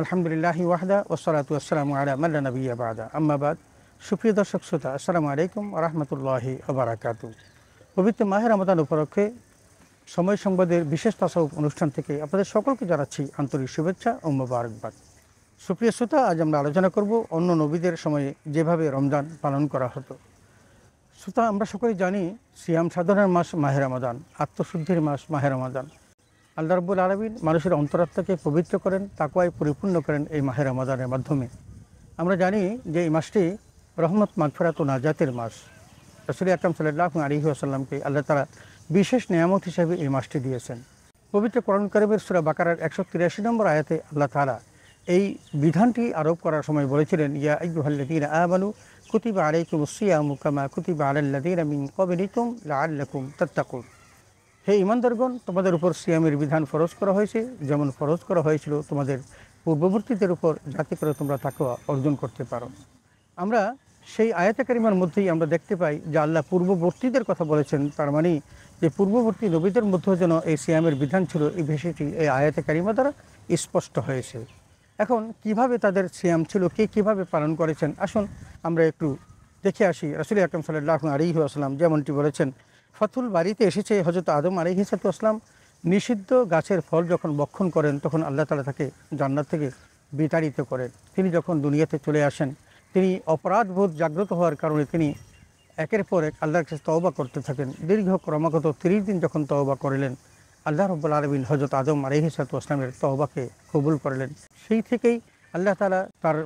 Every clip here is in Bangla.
আলহামদুলিল্লাহ ওয়াহদা ওসলাত আসসালাম আলা মাল্লা নবী আবাদা আম্মাবাদ সুপ্রিয় দর্শক শ্রোতা আসসালামু আলাইকুম রহমতুল্লাহ আবরাকাতু পবিত্র মাহের রমাদান উপলক্ষে সময় সংবাদের বিশেষ তাসব অনুষ্ঠান থেকে আপনাদের সকলকে জানাচ্ছি আন্তরিক শুভেচ্ছা ও মোবারকবাদ সুপ্রিয় শ্রোতা আজ আমরা আলোচনা করব অন্য নবীদের সময়ে যেভাবে রমজান পালন করা হতো শ্রোতা আমরা সকলেই জানি সিয়াম সাধনার মাস মাহের রমাদান আত্মশুদ্ধির মাস মাহের রমাদান আল্লাহ রব্বুল আলমিন মানুষের অন্তরাত্মাকে পবিত্র করেন তাকুয়ায় পরিপূর্ণ করেন এই মাহের রমাদানের মাধ্যমে আমরা জানি যে এই মাসটি রহমত মাগফেরাত ও নাজাতের মাস রসুল আকরম সাল্লাহ আলিহি আসাল্লামকে আল্লাহ তারা বিশেষ নিয়ামত হিসেবে এই মাসটি দিয়েছেন পবিত্র করণ করিমের সুরা বাকারার একশো তিরাশি নম্বর আয়াতে আল্লাহ তারা এই বিধানটি আরোপ করার সময় বলেছিলেন ইয়া আইহ্লাদিন আবানু কুতিবা আলাইকুম সিয়ামুকামা কুতিবা আলাল্লাদিন আমিন কবিরিকুম লা আল্লাকুম তত্তাকুম হে ইমানদারগণ তোমাদের উপর সিয়ামের বিধান ফরজ করা হয়েছে যেমন ফরজ করা হয়েছিল তোমাদের পূর্ববর্তীদের উপর যাতে করে তোমরা তাকে অর্জন করতে পারো আমরা সেই আয়াতাকারিমার মধ্যেই আমরা দেখতে পাই যে আল্লাহ পূর্ববর্তীদের কথা বলেছেন তার মানে যে পূর্ববর্তী নবীদের মধ্যেও যেন এই সিয়ামের বিধান ছিল এই বিষয়টি এই আয়াতাকারিমা দ্বারা স্পষ্ট হয়েছে এখন কিভাবে তাদের সিয়াম ছিল কে কিভাবে পালন করেছেন আসুন আমরা একটু দেখে আসি রসুল আকরম সাল্লাহ আলী আসলাম যেমনটি বলেছেন ফতুল বাড়িতে এসেছে হজরত আদম আসলাম নিষিদ্ধ গাছের ফল যখন বক্ষণ করেন তখন আল্লাহ তালা তাকে জান্নাত থেকে বিতাড়িত করেন তিনি যখন দুনিয়াতে চলে আসেন তিনি অপরাধবোধ জাগ্রত হওয়ার কারণে তিনি একের পর এক আল্লাহর কাছে তওবা করতে থাকেন দীর্ঘ ক্রমাগত তিরিশ দিন যখন তওবা করলেন আল্লাহ রব্বুল আলমিন হজরত আদম আসলামের তহবাকে কবুল করলেন সেই থেকেই আল্লাহ তালা তার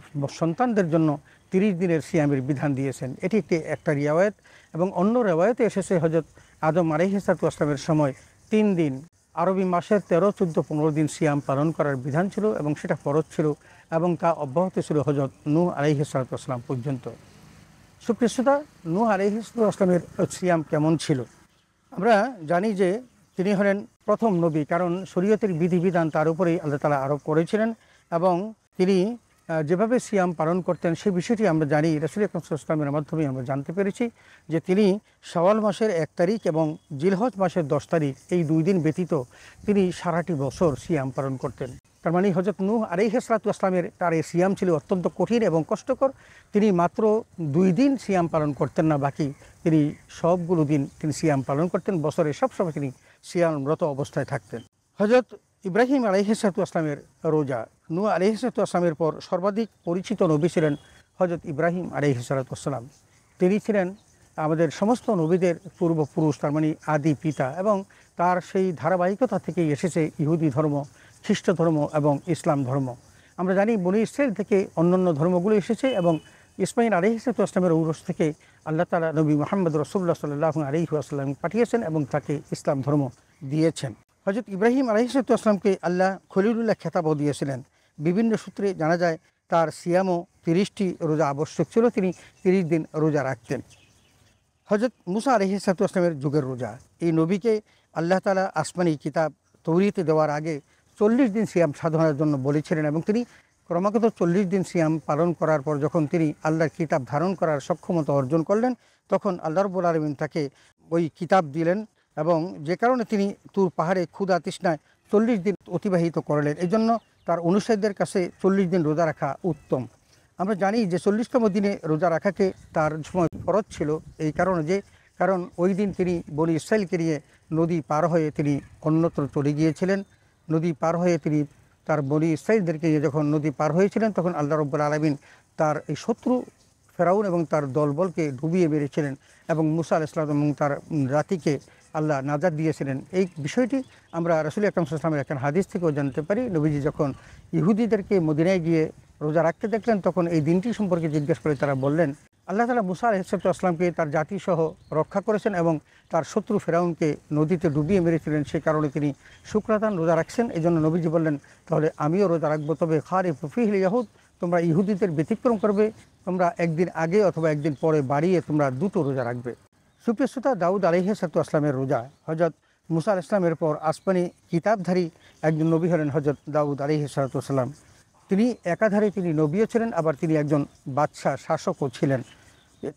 সন্তানদের জন্য তিরিশ দিনের সিয়ামের বিধান দিয়েছেন এটি একটি একটা রিয়াওয়াত এবং অন্য রেওয়ায়তে এসেছে হজরত আদম আলহিসাতু আসলামের সময় তিন দিন আরবি মাসের তেরো চোদ্দো পনেরো দিন সিয়াম পালন করার বিধান ছিল এবং সেটা ফরজ ছিল এবং তা অব্যাহত ছিল হজরত নূ আলহিসাতু আসলাম পর্যন্ত নু নূ আলহিসাতু আসলামের সিয়াম কেমন ছিল আমরা জানি যে তিনি হলেন প্রথম নবী কারণ শরীয়তের বিধিবিধান তার উপরেই আল্লাহ তালা আরোপ করেছিলেন এবং তিনি যেভাবে সিয়াম পালন করতেন সেই বিষয়টি আমরা জানি রাসুল ইসলামের মাধ্যমে আমরা জানতে পেরেছি যে তিনি সওয়াল মাসের এক তারিখ এবং জিলহজ মাসের দশ তারিখ এই দুই দিন ব্যতীত তিনি সারাটি বছর সিয়াম পালন করতেন তার মানে হজরত আর এই হেসলাতু ইসলামের তার এই সিয়াম ছিল অত্যন্ত কঠিন এবং কষ্টকর তিনি মাত্র দুই দিন সিয়াম পালন করতেন না বাকি তিনি সবগুলো দিন তিনি সিয়াম পালন করতেন বছরে সবসময় তিনি সিয়ামরত অবস্থায় থাকতেন হজরত ইব্রাহিম আলহিসাতু আসলামের রোজা নুয়া আলহিসাতু আসলামের পর সর্বাধিক পরিচিত নবী ছিলেন হজরত ইব্রাহিম আলহিসাতু আসলাম তিনি ছিলেন আমাদের সমস্ত নবীদের পূর্বপুরুষ তার মানে আদি পিতা এবং তার সেই ধারাবাহিকতা থেকেই এসেছে ইহুদি ধর্ম খ্রিস্ট ধর্ম এবং ইসলাম ধর্ম আমরা জানি বনি ইসরায়েল থেকে অন্যান্য ধর্মগুলো এসেছে এবং ইসমাইল আলিহিসাতু আসলামের ঔরস থেকে আল্লাহ তালা নবী মোহাম্মদ রসুল্লাহ সাল্লাহ আসলাম পাঠিয়েছেন এবং তাকে ইসলাম ধর্ম দিয়েছেন হজরত ইব্রাহিম আসলামকে আল্লাহ খলিলুল্লাহ খেতাবও দিয়েছিলেন বিভিন্ন সূত্রে জানা যায় তার সিয়ামও তিরিশটি রোজা আবশ্যক ছিল তিনি তিরিশ দিন রোজা রাখতেন হজরত মুসা আসলামের যুগের রোজা এই নবীকে আল্লাহ তালা আসমানি কিতাব তৈরিতে দেওয়ার আগে চল্লিশ দিন সিয়াম সাধনার জন্য বলেছিলেন এবং তিনি ক্রমাগত চল্লিশ দিন সিয়াম পালন করার পর যখন তিনি আল্লাহর কিতাব ধারণ করার সক্ষমতা অর্জন করলেন তখন আল্লাহ রবুল আলমিন তাকে ওই কিতাব দিলেন এবং যে কারণে তিনি তুর পাহাড়ে ক্ষুদা তৃষ্ণায় চল্লিশ দিন অতিবাহিত করলেন এই জন্য তার অনুসারীদের কাছে চল্লিশ দিন রোজা রাখা উত্তম আমরা জানি যে চল্লিশতম দিনে রোজা রাখাকে তার সময় ফরজ ছিল এই কারণে যে কারণ ওই দিন তিনি বনি ইসরায়েলকে নিয়ে নদী পার হয়ে তিনি অন্যত্র চলে গিয়েছিলেন নদী পার হয়ে তিনি তার বনি ইসরায়েলদেরকে নিয়ে যখন নদী পার হয়েছিলেন তখন আল্লাহ রব্বুল আলমিন তার এই শত্রু ফেরাউন এবং তার দলবলকে ডুবিয়ে মেরেছিলেন এবং মুসা আল ইসলাম এবং তার রাতিকে আল্লাহ নাজাদ দিয়েছিলেন এই বিষয়টি আমরা রসুল আকরাম সাল্লামের একখান হাদিস থেকেও জানতে পারি নবীজি যখন ইহুদিদেরকে মদিনায় গিয়ে রোজা রাখতে দেখলেন তখন এই দিনটি সম্পর্কে জিজ্ঞেস করে তারা বললেন আল্লাহ তালা মুসা আসলামকে তার জাতিসহ রক্ষা করেছেন এবং তার শত্রু ফেরাউনকে নদীতে ডুবিয়ে মেরেছিলেন সে কারণে তিনি শুক্রাতান রোজা রাখছেন এই জন্য নবীজি বললেন তাহলে আমিও রোজা রাখবো তবে খারে ফিহিল ইয়াহুদ তোমরা ইহুদিদের ব্যতিক্রম করবে তোমরা একদিন আগে অথবা একদিন পরে বাড়িয়ে তোমরা দুটো রোজা রাখবে সুপ্রিয় শ্রোতা দাউদ আলহ সাতু আসলামের রোজা হজরত মুসা ইসলামের পর আসমানি কিতাবধারী একজন নবী হলেন হজরত দাউদ আলহ আসলাম তিনি একাধারে তিনি নবীও ছিলেন আবার তিনি একজন বাদশাহ শাসকও ছিলেন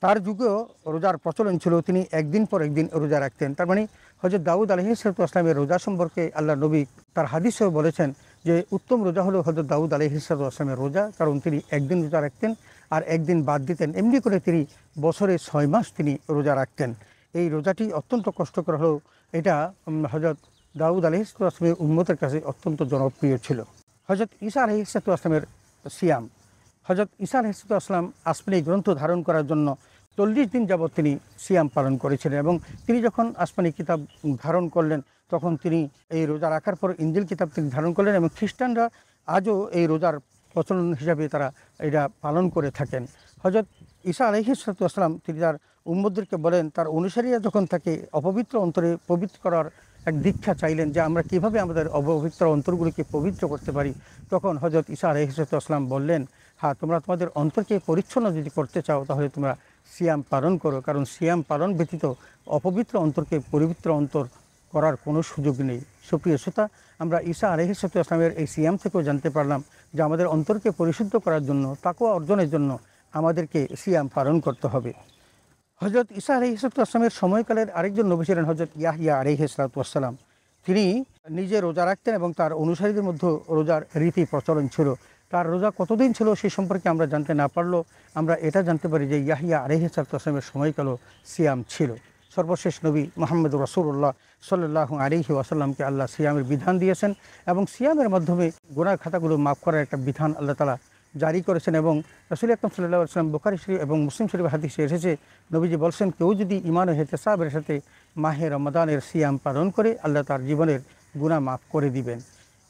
তার যুগেও রোজার প্রচলন ছিল তিনি একদিন পর একদিন রোজা রাখতেন তার মানে হজরত দাউদ আলহি সালাতু আসলামের রোজা সম্পর্কে আল্লাহ নবী তার হাদিসেও বলেছেন যে উত্তম রোজা হলো হজরত দাউদ আলহি সালাতু আসলামের রোজা কারণ তিনি একদিন রোজা রাখতেন আর একদিন বাদ দিতেন এমনি করে তিনি বছরে ছয় মাস তিনি রোজা রাখতেন এই রোজাটি অত্যন্ত কষ্টকর হলেও এটা হজরত দাউদ আলহ আসলামের উন্মতের কাছে অত্যন্ত জনপ্রিয় ছিল হজরত ঈসা আলহ আসলামের সিয়াম হজরত ঈসা আলহ ইসলাতাম আসমানি গ্রন্থ ধারণ করার জন্য চল্লিশ দিন যাবৎ তিনি সিয়াম পালন করেছিলেন এবং তিনি যখন আসমানি কিতাব ধারণ করলেন তখন তিনি এই রোজা রাখার পর ইঞ্জিল কিতাব তিনি ধারণ করলেন এবং খ্রিস্টানরা আজও এই রোজার প্রচলন হিসাবে তারা এটা পালন করে থাকেন হজরত ঈসা আলহিসাতাম তিনি তার উম্মদদেরকে বলেন তার অনুসারীরা যখন থাকে অপবিত্র অন্তরে পবিত্র করার এক দীক্ষা চাইলেন যে আমরা কিভাবে আমাদের অপবিত্র অন্তরগুলিকে পবিত্র করতে পারি তখন হজরত ঈসা আলহিসাতাম বললেন হ্যাঁ তোমরা তোমাদের অন্তরকে পরিচ্ছন্ন যদি করতে চাও তাহলে তোমরা সিয়াম পালন করো কারণ সিয়াম পালন ব্যতীত অপবিত্র অন্তরকে পবিত্র অন্তর করার কোনো সুযোগ নেই সুপ্রিয় শ্রোতা আমরা ঈশা সত্য ইসলামের এই সিয়াম থেকেও জানতে পারলাম যে আমাদের অন্তরকে পরিশুদ্ধ করার জন্য তাকুয়া অর্জনের জন্য আমাদেরকে সিয়াম পালন করতে হবে হজরত ঈসা সত্য আসলামের সময়কালের আরেকজন নবী ছিলেন হজরত ইয়াহিয়া আলহিসালাম তিনি নিজে রোজা রাখতেন এবং তার অনুসারীদের মধ্যে রোজার রীতি প্রচলন ছিল তার রোজা কতদিন ছিল সে সম্পর্কে আমরা জানতে না পারলেও আমরা এটা জানতে পারি যে ইয়াহিয়া সালাত আসলামের সময়কালও সিয়াম ছিল সর্বশেষ নবী মোহাম্মদ রসুল্লাহ সাল্লাহ আলিহি ওয়াসাল্লামকে আল্লাহ সিয়ামের বিধান দিয়েছেন এবং সিয়ামের মাধ্যমে গোনার খাতাগুলো মাফ করার একটা বিধান আল্লাহ তালা জারি করেছেন এবং রসুল আকলাম সাল্লাহ আসলাম বোখারি শরীফ এবং মুসলিম শরীফ হাদিসে এসেছে নবীজি বলছেন কেউ যদি ইমান হেতে হেতেসাবের সাথে মাহে রমাদানের সিয়াম পালন করে আল্লাহ তার জীবনের গুণা মাফ করে দিবেন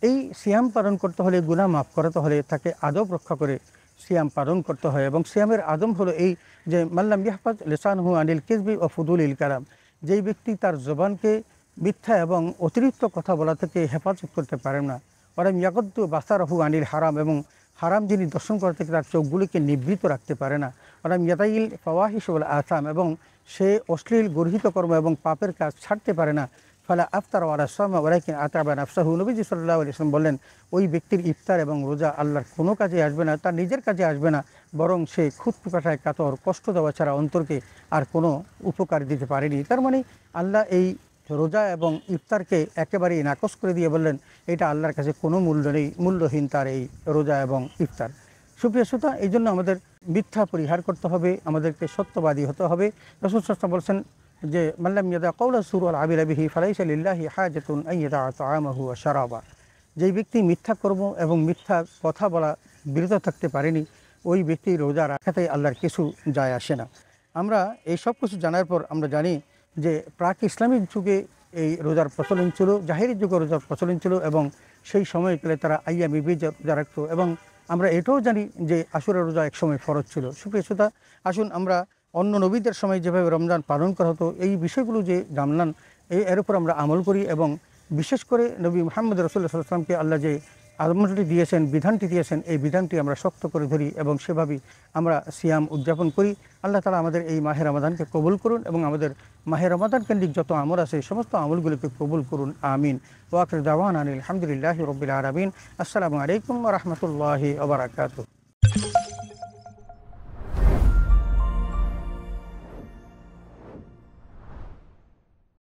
এই সিয়াম পালন করতে হলে গুণা মাফ করাতে হলে তাকে আদব রক্ষা করে সিয়াম পালন করতে হয় এবং সিয়ামের আদম হলো এই যে মাল্লাম ইয়াহফাজ লেসান হু আনিল কিসবি ও ফুদুল ইল কারাম যেই ব্যক্তি তার জবানকে মিথ্যা এবং অতিরিক্ত কথা বলা থেকে হেফাজত করতে পারেন না ওরাম ইয়াকদ্দু বাসারহু আনিল হারাম এবং হারাম যিনি দর্শন করা থেকে তার চোখগুলিকে নিবৃত রাখতে পারে না ওরাম ইয়াতাইল ফওয়াহিস আসাম এবং সে অশ্লীল গর্হিত কর্ম এবং পাপের কাজ ছাড়তে পারে না ফলে আফতার ওয়ালা সমা ওরাইকিন নাফসা হু নবীজি সাল্লাহ ইসলাম বললেন ওই ব্যক্তির ইফতার এবং রোজা আল্লাহর কোনো কাজে আসবে না তার নিজের কাজে আসবে না বরং সে খুদ পিপাসায় কাতর কষ্ট দেওয়া ছাড়া অন্তরকে আর কোনো উপকার দিতে পারেনি তার মানে আল্লাহ এই রোজা এবং ইফতারকে একেবারেই নাকচ করে দিয়ে বললেন এটা আল্লাহর কাছে কোনো মূল্য নেই মূল্যহীন তার এই রোজা এবং ইফতার সুপ্রিয় শ্রোতা এই জন্য আমাদের মিথ্যা পরিহার করতে হবে আমাদেরকে সত্যবাদী হতে হবে রসুল সস্তা বলছেন যে মাল্লাম ইয়াদা কৌলা সুর আল আবিল আবিহি ফালাইসাল্লাহি হাজাতুন আইয়াদা তামাহু সারাবা যেই ব্যক্তি মিথ্যা কর্ম এবং মিথ্যা কথা বলা বিরত থাকতে পারেনি ওই ব্যক্তি রোজা রাখাতে আল্লাহর কিছু যায় আসে না আমরা এই সব কিছু জানার পর আমরা জানি যে প্রাক ইসলামিক যুগে এই রোজার প্রচলন ছিল জাহেরি যুগে রোজার প্রচলন ছিল এবং সেই সময়কালে তারা আইয়া মিবিজ রোজা রাখত এবং আমরা এটাও জানি যে আসুরের রোজা একসময় ফরজ ছিল সুপ্রিয় শ্রোতা আসুন আমরা অন্য নবীদের সময় যেভাবে রমজান পালন করা হতো এই বিষয়গুলো যে জানলাম এই এর উপর আমরা আমল করি এবং বিশেষ করে নবী মোহাম্মদ রসুল্লাহ সাল্লামকে আল্লাহ যে আলমটি দিয়েছেন বিধানটি দিয়েছেন এই বিধানটি আমরা শক্ত করে ধরি এবং সেভাবেই আমরা সিয়াম উদযাপন করি আল্লাহ তালা আমাদের এই মাহের রমাদানকে কবুল করুন এবং আমাদের মাহের রমাদান কেন্দ্রিক যত আমল আছে সমস্ত আমলগুলিকে কবুল করুন আমিন ওয়াকর দাওয়ান আনিল আলহামদুলিল্লাহ রবিল আরামিন আসসালামু আলাইকুম রহমতুল্লাহ আবরাকাতু